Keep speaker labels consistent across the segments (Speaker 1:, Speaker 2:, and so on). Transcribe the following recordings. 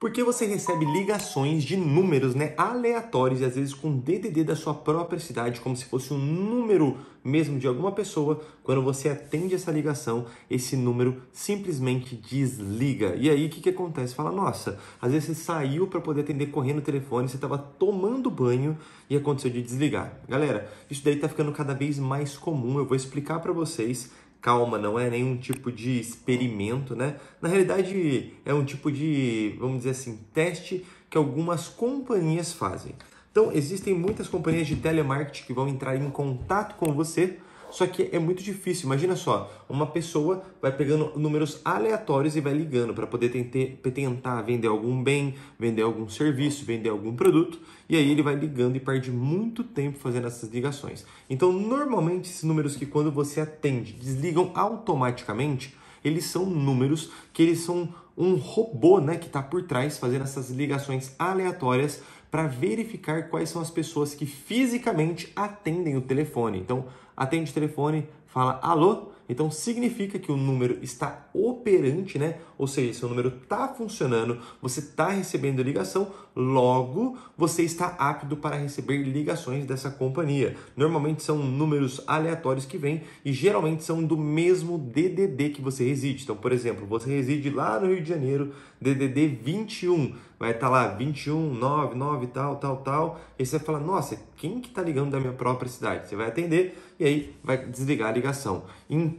Speaker 1: Porque você recebe ligações de números né, aleatórios e às vezes com DDD da sua própria cidade, como se fosse um número mesmo de alguma pessoa. Quando você atende essa ligação, esse número simplesmente desliga. E aí o que, que acontece? Fala, nossa, às vezes você saiu para poder atender correndo o telefone, você estava tomando banho e aconteceu de desligar. Galera, isso daí está ficando cada vez mais comum. Eu vou explicar para vocês calma, não é nenhum tipo de experimento, né? Na realidade, é um tipo de, vamos dizer assim, teste que algumas companhias fazem. Então, existem muitas companhias de telemarketing que vão entrar em contato com você só que é muito difícil. Imagina só, uma pessoa vai pegando números aleatórios e vai ligando para poder tentar vender algum bem, vender algum serviço, vender algum produto. E aí ele vai ligando e perde muito tempo fazendo essas ligações. Então, normalmente, esses números que quando você atende desligam automaticamente, eles são números que eles são um robô né, que está por trás fazendo essas ligações aleatórias para verificar quais são as pessoas que fisicamente atendem o telefone. Então, atende o telefone, fala alô, então significa que o número está operante, né? Ou seja, seu número está funcionando, você está recebendo ligação, logo você está apto para receber ligações dessa companhia. Normalmente são números aleatórios que vêm e geralmente são do mesmo DDD que você reside. Então, por exemplo, você reside lá no Rio de Janeiro, DDD 21, vai estar tá lá 21 tal, tal, tal. E você vai falar: "Nossa, quem que está ligando da minha própria cidade?". Você vai atender e aí vai desligar a ligação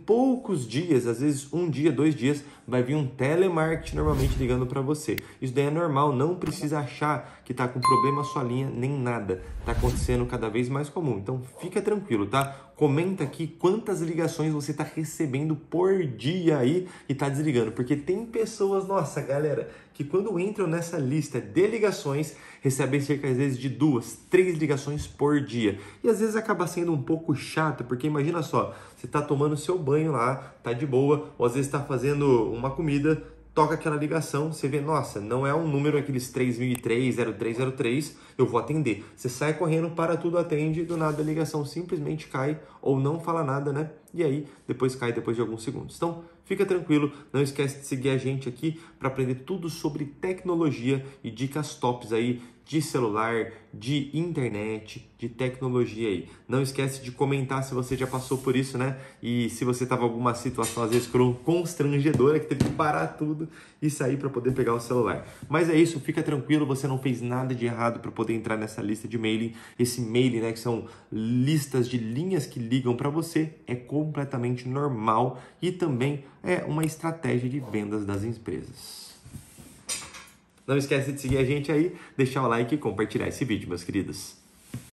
Speaker 1: poucos dias, às vezes um dia, dois dias, vai vir um telemarketing normalmente ligando para você. Isso daí é normal, não precisa achar que está com problema a sua linha nem nada. Está acontecendo cada vez mais comum. Então fica tranquilo, tá? Comenta aqui quantas ligações você está recebendo por dia aí e está desligando, porque tem pessoas, nossa galera, que quando entram nessa lista de ligações recebem cerca às vezes de duas, três ligações por dia e às vezes acaba sendo um pouco chato, porque imagina só, você está tomando seu banho lá, tá de boa, ou às vezes está fazendo uma comida, toca aquela ligação, você vê, nossa, não é um número aqueles 3003, 0303, eu vou atender. Você sai correndo, para tudo, atende, do nada a ligação simplesmente cai ou não fala nada, né? e aí depois cai depois de alguns segundos. Então, fica tranquilo, não esquece de seguir a gente aqui para aprender tudo sobre tecnologia e dicas tops aí de celular, de internet, de tecnologia aí. Não esquece de comentar se você já passou por isso, né? E se você tava em alguma situação às vezes constrangedora que teve que parar tudo e sair para poder pegar o celular. Mas é isso, fica tranquilo, você não fez nada de errado para poder entrar nessa lista de mailing. Esse mailing, né, que são listas de linhas que ligam para você, é completamente normal e também é uma estratégia de vendas das empresas. Não esquece de seguir a gente aí, deixar o like e compartilhar esse vídeo, meus queridos.